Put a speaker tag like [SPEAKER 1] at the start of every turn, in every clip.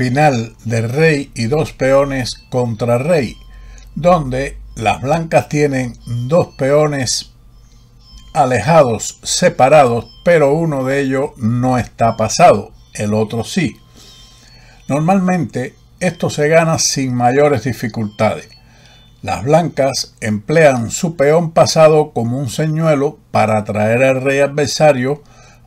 [SPEAKER 1] final de rey y dos peones contra rey, donde las blancas tienen dos peones alejados, separados, pero uno de ellos no está pasado, el otro sí. Normalmente esto se gana sin mayores dificultades. Las blancas emplean su peón pasado como un señuelo para atraer al rey adversario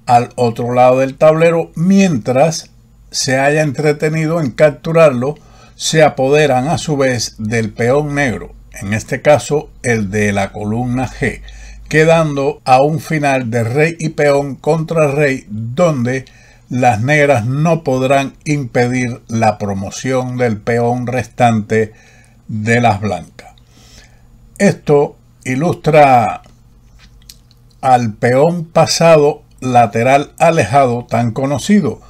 [SPEAKER 1] al otro lado del tablero, mientras se haya entretenido en capturarlo, se apoderan a su vez del peón negro, en este caso el de la columna G, quedando a un final de rey y peón contra rey donde las negras no podrán impedir la promoción del peón restante de las blancas. Esto ilustra al peón pasado lateral alejado tan conocido,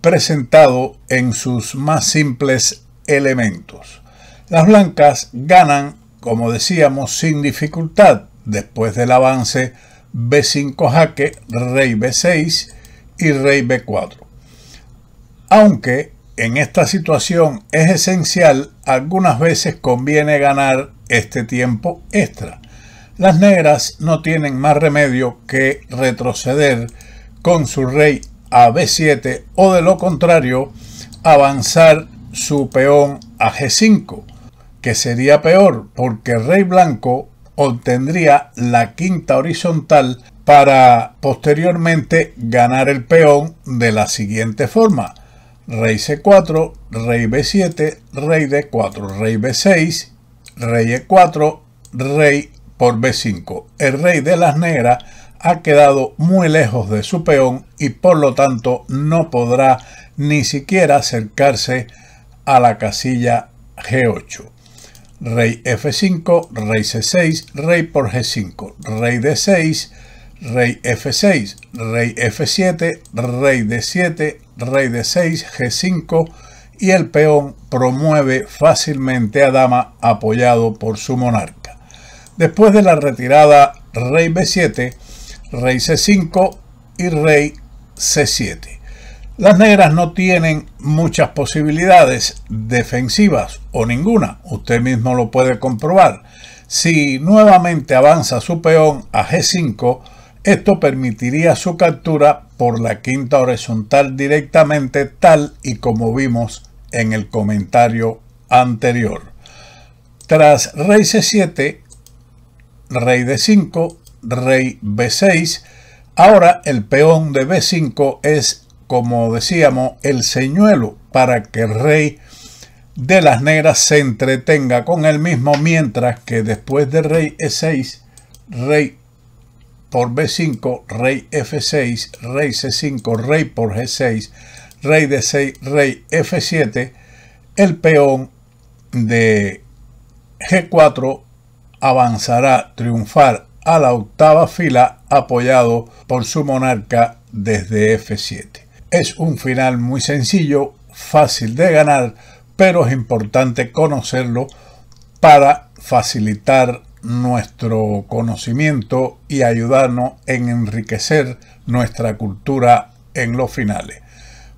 [SPEAKER 1] presentado en sus más simples elementos. Las blancas ganan, como decíamos, sin dificultad después del avance B5 jaque, rey B6 y rey B4. Aunque en esta situación es esencial, algunas veces conviene ganar este tiempo extra. Las negras no tienen más remedio que retroceder con su rey a B7 o de lo contrario avanzar su peón a G5, que sería peor porque el rey blanco obtendría la quinta horizontal para posteriormente ganar el peón de la siguiente forma. Rey C4, rey B7, rey D4, rey B6, rey E4, rey por B5. El rey de las negras ha quedado muy lejos de su peón y por lo tanto no podrá ni siquiera acercarse a la casilla G8. Rey F5, Rey C6, Rey por G5, Rey D6, Rey F6, Rey F7, Rey D7, Rey D6, G5 y el peón promueve fácilmente a dama apoyado por su monarca. Después de la retirada Rey B7, rey c5 y rey c7. Las negras no tienen muchas posibilidades defensivas o ninguna. Usted mismo lo puede comprobar. Si nuevamente avanza su peón a g5, esto permitiría su captura por la quinta horizontal directamente tal y como vimos en el comentario anterior. Tras rey c7, rey d5 rey b6. Ahora el peón de b5 es, como decíamos, el señuelo para que el rey de las negras se entretenga con él mismo, mientras que después de rey e6, rey por b5, rey f6, rey c5, rey por g6, rey d6, rey f7, el peón de g4 avanzará triunfar a la octava fila apoyado por su monarca desde F7. Es un final muy sencillo, fácil de ganar, pero es importante conocerlo para facilitar nuestro conocimiento y ayudarnos en enriquecer nuestra cultura en los finales.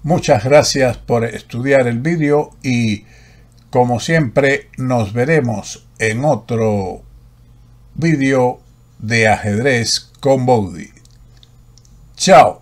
[SPEAKER 1] Muchas gracias por estudiar el vídeo y como siempre nos veremos en otro vídeo de ajedrez con Bowdy. Chao.